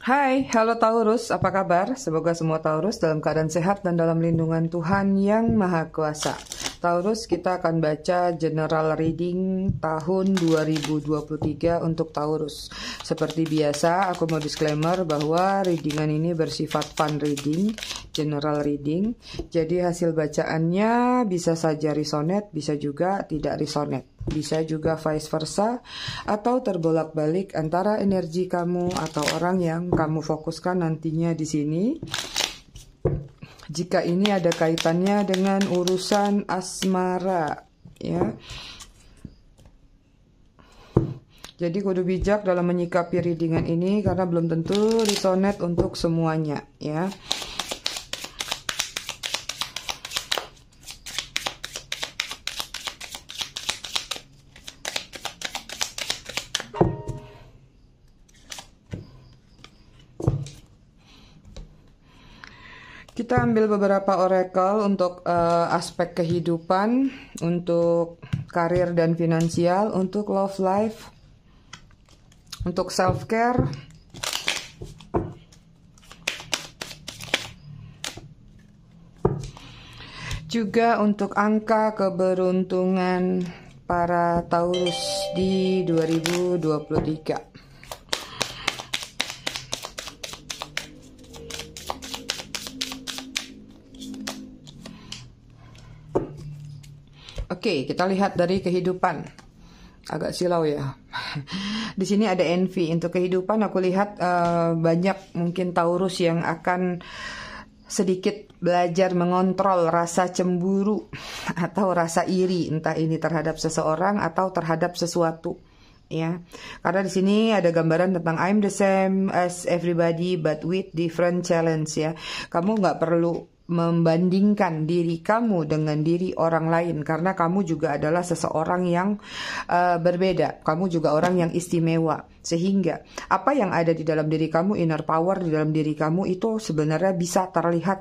Hai, halo Taurus, apa kabar? Semoga semua Taurus dalam keadaan sehat dan dalam lindungan Tuhan Yang Maha Kuasa. Taurus kita akan baca general reading tahun 2023 untuk Taurus. Seperti biasa aku mau disclaimer bahwa readingan ini bersifat fun reading, general reading. Jadi hasil bacaannya bisa saja resonate, bisa juga tidak resonate. Bisa juga vice versa atau terbolak-balik antara energi kamu atau orang yang kamu fokuskan nantinya di sini jika ini ada kaitannya dengan urusan asmara ya jadi kudu bijak dalam menyikapi readingan ini karena belum tentu resonate untuk semuanya ya Kita ambil beberapa oracle untuk uh, aspek kehidupan, untuk karir dan finansial, untuk love life, untuk self care. Juga untuk angka keberuntungan para Taurus di 2023. Oke, kita lihat dari kehidupan agak silau ya. Di sini ada envy untuk kehidupan aku lihat uh, banyak mungkin Taurus yang akan sedikit belajar mengontrol rasa cemburu atau rasa iri entah ini terhadap seseorang atau terhadap sesuatu ya. Karena di sini ada gambaran tentang I'm the same as everybody but with different challenge ya. Kamu nggak perlu membandingkan diri kamu dengan diri orang lain karena kamu juga adalah seseorang yang uh, berbeda, kamu juga orang yang istimewa. Sehingga apa yang ada di dalam diri kamu, inner power di dalam diri kamu itu sebenarnya bisa terlihat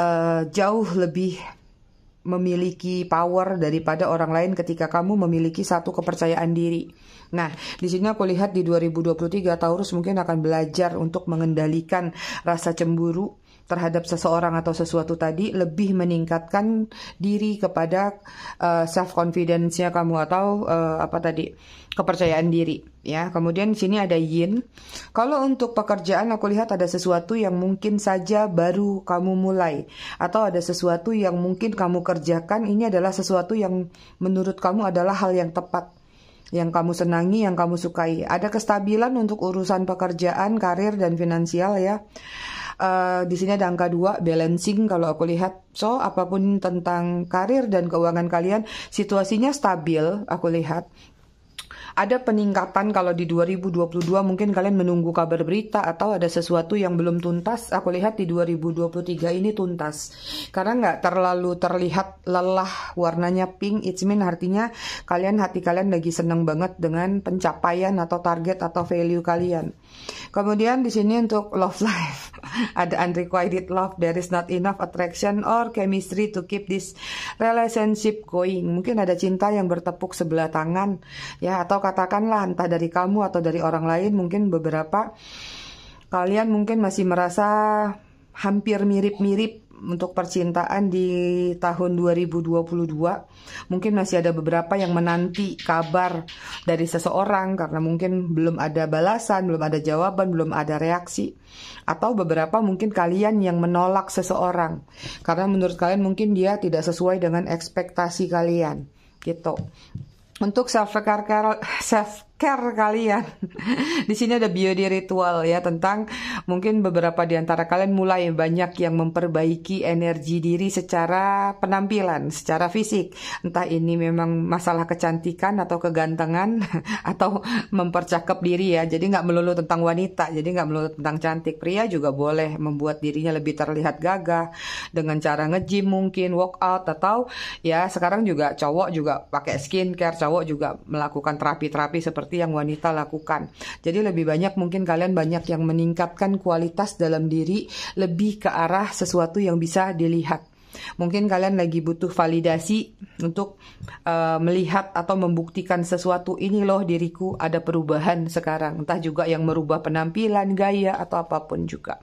uh, jauh lebih memiliki power daripada orang lain ketika kamu memiliki satu kepercayaan diri. Nah, di sini aku lihat di 2023 Taurus mungkin akan belajar untuk mengendalikan rasa cemburu terhadap seseorang atau sesuatu tadi lebih meningkatkan diri kepada uh, eh, self confidence-nya kamu atau uh, apa tadi kepercayaan diri ya. Kemudian sini ada yin. Kalau untuk pekerjaan aku lihat ada sesuatu yang mungkin saja baru kamu mulai atau ada sesuatu yang mungkin kamu kerjakan ini adalah sesuatu yang menurut kamu adalah hal yang tepat yang kamu senangi, yang kamu sukai. Ada kestabilan untuk urusan pekerjaan, karir, dan finansial ya. Eh, di sini ada angka 2 balancing kalau aku lihat. So, apapun tentang karir dan keuangan kalian, situasinya stabil aku lihat ada peningkatan kalau di 2022 mungkin kalian menunggu kabar berita atau ada sesuatu yang belum tuntas aku lihat di 2023 ini tuntas karena nggak terlalu terlihat lelah warnanya pink it's mean artinya kalian hati kalian lagi seneng banget dengan pencapaian atau target atau value kalian Kemudian di sini untuk love life ada unrequited love, there is not enough attraction or chemistry to keep this relationship going. Mungkin ada cinta yang bertepuk sebelah tangan ya atau katakanlah entah dari kamu atau dari orang lain mungkin beberapa kalian mungkin masih merasa hampir mirip-mirip untuk percintaan di tahun 2022 mungkin masih ada beberapa yang menanti kabar dari seseorang karena mungkin belum ada balasan, belum ada jawaban, belum ada reaksi atau beberapa mungkin kalian yang menolak seseorang karena menurut kalian mungkin dia tidak sesuai dengan ekspektasi kalian gitu. Untuk self care self care kalian. di sini ada beauty ritual ya tentang mungkin beberapa di antara kalian mulai banyak yang memperbaiki energi diri secara penampilan, secara fisik. Entah ini memang masalah kecantikan atau kegantengan atau mempercakap diri ya. Jadi nggak melulu tentang wanita, jadi nggak melulu tentang cantik. Pria juga boleh membuat dirinya lebih terlihat gagah dengan cara nge-gym mungkin, workout atau ya sekarang juga cowok juga pakai skincare, cowok juga melakukan terapi-terapi seperti seperti yang wanita lakukan. Jadi lebih banyak mungkin kalian banyak yang meningkatkan kualitas dalam diri lebih ke arah sesuatu yang bisa dilihat. Mungkin kalian lagi butuh validasi untuk uh, melihat atau membuktikan sesuatu ini loh diriku ada perubahan sekarang. Entah juga yang merubah penampilan, gaya atau apapun juga.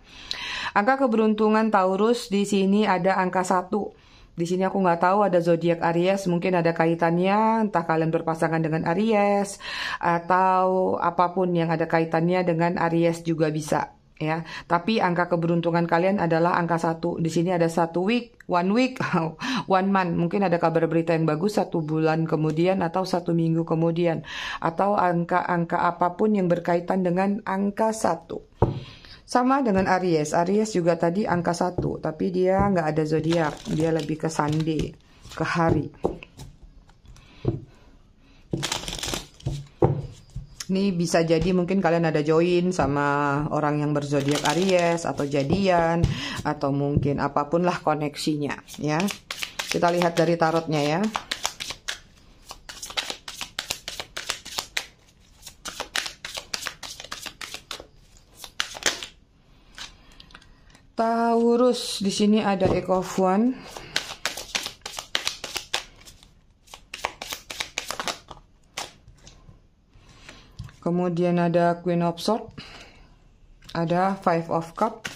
Angka keberuntungan Taurus di sini ada angka 1. Di sini aku nggak tahu ada zodiak Aries mungkin ada kaitannya entah kalian berpasangan dengan Aries atau apapun yang ada kaitannya dengan Aries juga bisa ya. Tapi angka keberuntungan kalian adalah angka satu. Di sini ada satu week, one week, one month. Mungkin ada kabar berita yang bagus satu bulan kemudian atau satu minggu kemudian atau angka-angka apapun yang berkaitan dengan angka satu. Sama dengan Aries. Aries juga tadi angka satu, tapi dia nggak ada zodiak. Dia lebih ke Sunday, ke hari. Ini bisa jadi mungkin kalian ada join sama orang yang berzodiak Aries atau jadian atau mungkin apapun lah koneksinya ya. Kita lihat dari tarotnya ya. Terus di sini ada ekofon. Kemudian ada Queen of Sword. Ada Five of Cup.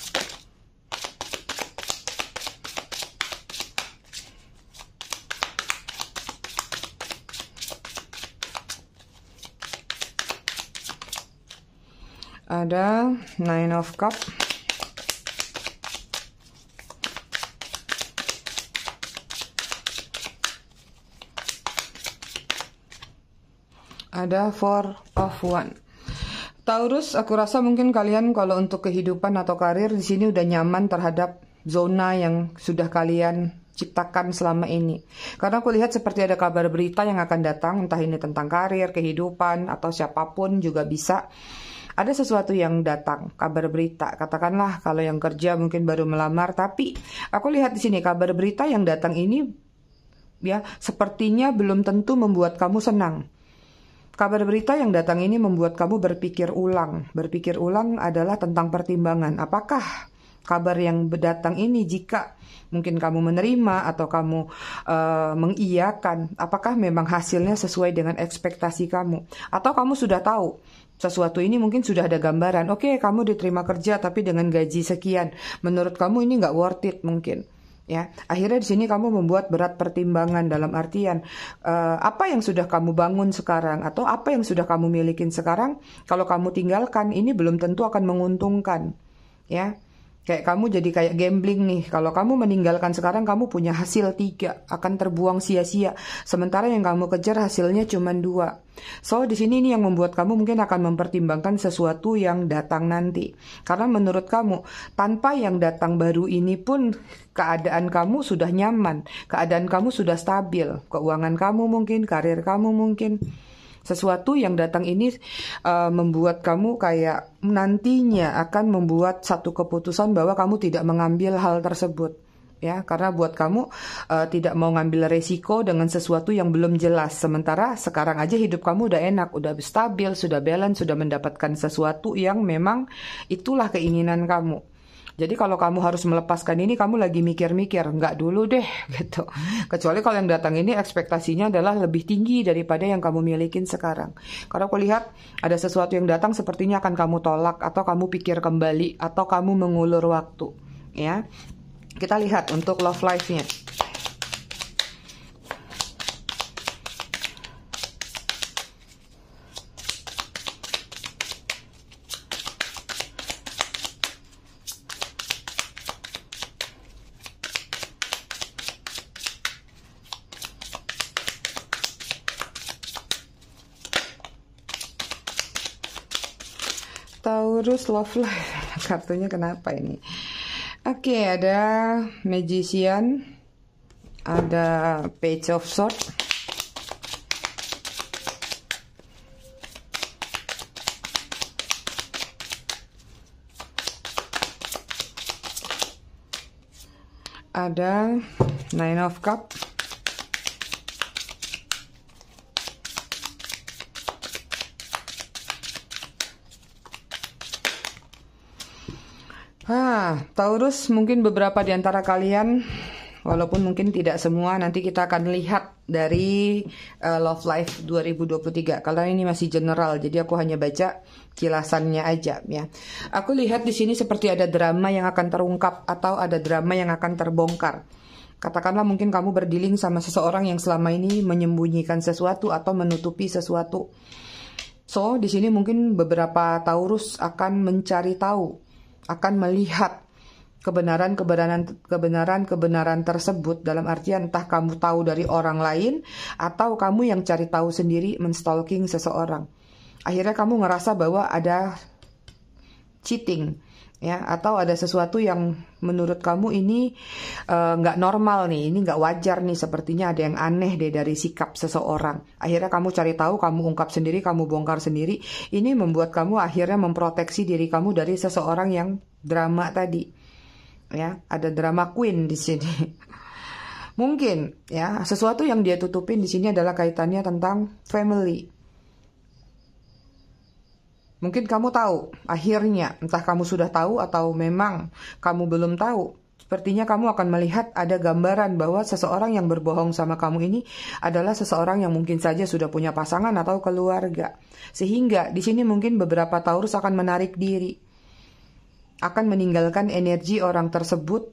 Ada Nine of Cup. Ada Four of One. Taurus, aku rasa mungkin kalian kalau untuk kehidupan atau karir di sini udah nyaman terhadap zona yang sudah kalian ciptakan selama ini. Karena aku lihat seperti ada kabar berita yang akan datang, entah ini tentang karir, kehidupan, atau siapapun juga bisa. Ada sesuatu yang datang, kabar berita. Katakanlah kalau yang kerja mungkin baru melamar, tapi aku lihat di sini kabar berita yang datang ini ya sepertinya belum tentu membuat kamu senang. Kabar berita yang datang ini membuat kamu berpikir ulang. Berpikir ulang adalah tentang pertimbangan. Apakah kabar yang berdatang ini jika mungkin kamu menerima atau kamu uh, mengiyakan, apakah memang hasilnya sesuai dengan ekspektasi kamu? Atau kamu sudah tahu sesuatu ini mungkin sudah ada gambaran. Oke, okay, kamu diterima kerja tapi dengan gaji sekian. Menurut kamu ini nggak worth it mungkin ya akhirnya di sini kamu membuat berat pertimbangan dalam artian uh, apa yang sudah kamu bangun sekarang atau apa yang sudah kamu milikin sekarang kalau kamu tinggalkan ini belum tentu akan menguntungkan ya Kayak kamu jadi kayak gambling nih. Kalau kamu meninggalkan sekarang kamu punya hasil tiga akan terbuang sia-sia. Sementara yang kamu kejar hasilnya cuma dua. So di sini ini yang membuat kamu mungkin akan mempertimbangkan sesuatu yang datang nanti. Karena menurut kamu tanpa yang datang baru ini pun keadaan kamu sudah nyaman, keadaan kamu sudah stabil, keuangan kamu mungkin, karir kamu mungkin. Sesuatu yang datang ini uh, membuat kamu kayak nantinya akan membuat satu keputusan bahwa kamu tidak mengambil hal tersebut ya karena buat kamu uh, tidak mau ngambil resiko dengan sesuatu yang belum jelas sementara sekarang aja hidup kamu udah enak udah stabil sudah balance sudah mendapatkan sesuatu yang memang itulah keinginan kamu jadi kalau kamu harus melepaskan ini, kamu lagi mikir-mikir, nggak dulu deh gitu. Kecuali kalau yang datang ini ekspektasinya adalah lebih tinggi daripada yang kamu milikin sekarang. Kalau aku lihat ada sesuatu yang datang sepertinya akan kamu tolak atau kamu pikir kembali atau kamu mengulur waktu ya. Kita lihat untuk love life-nya. terus love life kartunya kenapa ini oke okay, ada magician ada page of sword ada nine of Cups. Nah, Taurus mungkin beberapa di antara kalian walaupun mungkin tidak semua nanti kita akan lihat dari uh, Love Life 2023. Kalau ini masih general, jadi aku hanya baca kilasannya aja ya. Aku lihat di sini seperti ada drama yang akan terungkap atau ada drama yang akan terbongkar. Katakanlah mungkin kamu berdiling sama seseorang yang selama ini menyembunyikan sesuatu atau menutupi sesuatu. So, di sini mungkin beberapa Taurus akan mencari tahu akan melihat kebenaran kebenaran kebenaran kebenaran tersebut dalam artian entah kamu tahu dari orang lain atau kamu yang cari tahu sendiri menstalking seseorang akhirnya kamu ngerasa bahwa ada cheating ya atau ada sesuatu yang menurut kamu ini eh, nggak uh, normal nih ini nggak wajar nih sepertinya ada yang aneh deh dari sikap seseorang akhirnya kamu cari tahu kamu ungkap sendiri kamu bongkar sendiri ini membuat kamu akhirnya memproteksi diri kamu dari seseorang yang drama tadi ya ada drama queen di sini mungkin ya sesuatu yang dia tutupin di sini adalah kaitannya tentang family Mungkin kamu tahu, akhirnya entah kamu sudah tahu atau memang kamu belum tahu. Sepertinya kamu akan melihat ada gambaran bahwa seseorang yang berbohong sama kamu ini adalah seseorang yang mungkin saja sudah punya pasangan atau keluarga. Sehingga di sini mungkin beberapa Taurus akan menarik diri. Akan meninggalkan energi orang tersebut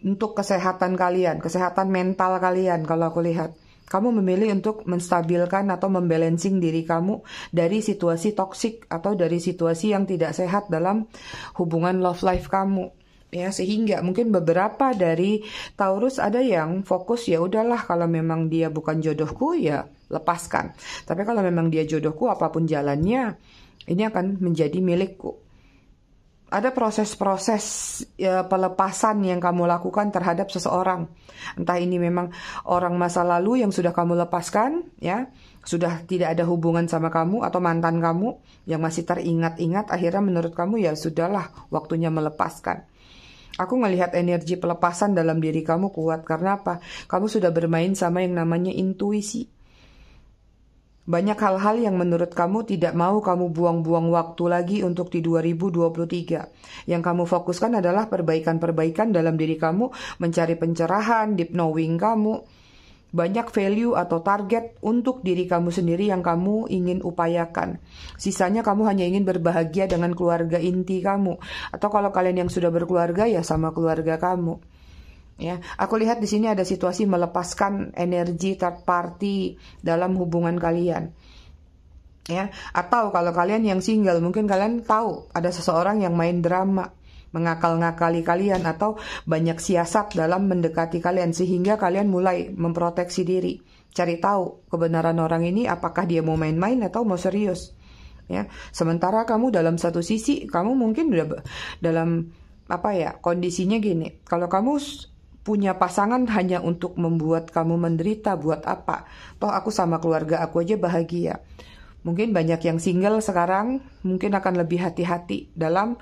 untuk kesehatan kalian, kesehatan mental kalian kalau aku lihat kamu memilih untuk menstabilkan atau membalancing diri kamu dari situasi toksik atau dari situasi yang tidak sehat dalam hubungan love life kamu ya sehingga mungkin beberapa dari Taurus ada yang fokus ya udahlah kalau memang dia bukan jodohku ya lepaskan tapi kalau memang dia jodohku apapun jalannya ini akan menjadi milikku ada proses-proses ya, pelepasan yang kamu lakukan terhadap seseorang. Entah ini memang orang masa lalu yang sudah kamu lepaskan, ya, sudah tidak ada hubungan sama kamu atau mantan kamu yang masih teringat-ingat akhirnya menurut kamu ya sudahlah waktunya melepaskan. Aku ngelihat energi pelepasan dalam diri kamu kuat karena apa? Kamu sudah bermain sama yang namanya intuisi. Banyak hal-hal yang menurut kamu tidak mau kamu buang-buang waktu lagi untuk di 2023. Yang kamu fokuskan adalah perbaikan-perbaikan dalam diri kamu, mencari pencerahan, deep knowing kamu. Banyak value atau target untuk diri kamu sendiri yang kamu ingin upayakan. Sisanya kamu hanya ingin berbahagia dengan keluarga inti kamu. Atau kalau kalian yang sudah berkeluarga ya sama keluarga kamu Ya, aku lihat di sini ada situasi melepaskan energi third party dalam hubungan kalian. Ya, atau kalau kalian yang single mungkin kalian tahu ada seseorang yang main drama mengakal-ngakali kalian atau banyak siasat dalam mendekati kalian sehingga kalian mulai memproteksi diri. Cari tahu kebenaran orang ini apakah dia mau main-main atau mau serius. Ya, sementara kamu dalam satu sisi kamu mungkin udah dalam apa ya kondisinya gini. Kalau kamu punya pasangan hanya untuk membuat kamu menderita buat apa? Toh aku sama keluarga aku aja bahagia. Mungkin banyak yang single sekarang mungkin akan lebih hati-hati dalam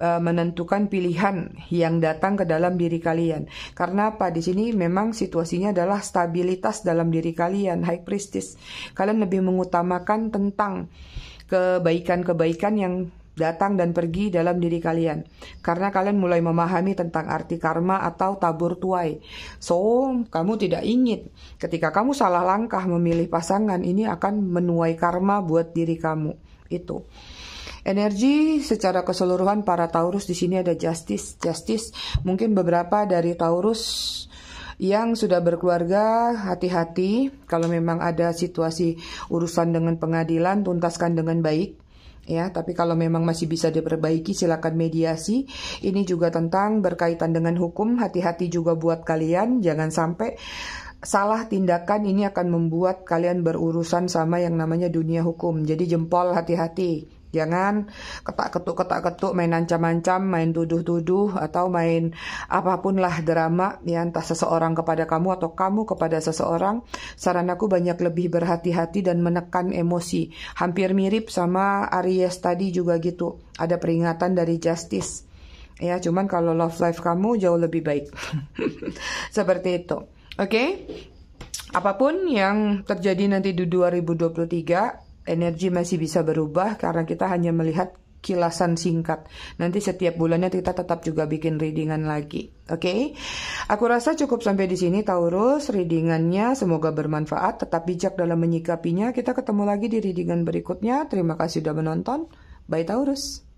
uh, menentukan pilihan yang datang ke dalam diri kalian. Karena apa? Di sini memang situasinya adalah stabilitas dalam diri kalian, high priestess. Kalian lebih mengutamakan tentang kebaikan-kebaikan yang datang dan pergi dalam diri kalian karena kalian mulai memahami tentang arti karma atau tabur tuai. So, kamu tidak ingin ketika kamu salah langkah memilih pasangan ini akan menuai karma buat diri kamu. Itu. Energi secara keseluruhan para Taurus di sini ada Justice. Justice mungkin beberapa dari Taurus yang sudah berkeluarga hati-hati kalau memang ada situasi urusan dengan pengadilan tuntaskan dengan baik ya tapi kalau memang masih bisa diperbaiki silakan mediasi ini juga tentang berkaitan dengan hukum hati-hati juga buat kalian jangan sampai salah tindakan ini akan membuat kalian berurusan sama yang namanya dunia hukum jadi jempol hati-hati Jangan ya ketak-ketuk, ketak-ketuk, main ancam-ancam, main tuduh-tuduh, atau main apapun lah drama, ya entah seseorang kepada kamu atau kamu kepada seseorang. Saran aku banyak lebih berhati-hati dan menekan emosi. Hampir mirip sama Aries tadi juga gitu. Ada peringatan dari Justice. Ya, cuman kalau love life kamu jauh lebih baik. Seperti itu. Oke? Okay? Apapun yang terjadi nanti di 2023, energi masih bisa berubah karena kita hanya melihat kilasan singkat. Nanti setiap bulannya kita tetap juga bikin readingan lagi. Oke, okay? aku rasa cukup sampai di sini Taurus. Readingannya semoga bermanfaat. Tetap bijak dalam menyikapinya. Kita ketemu lagi di readingan berikutnya. Terima kasih sudah menonton. Bye Taurus.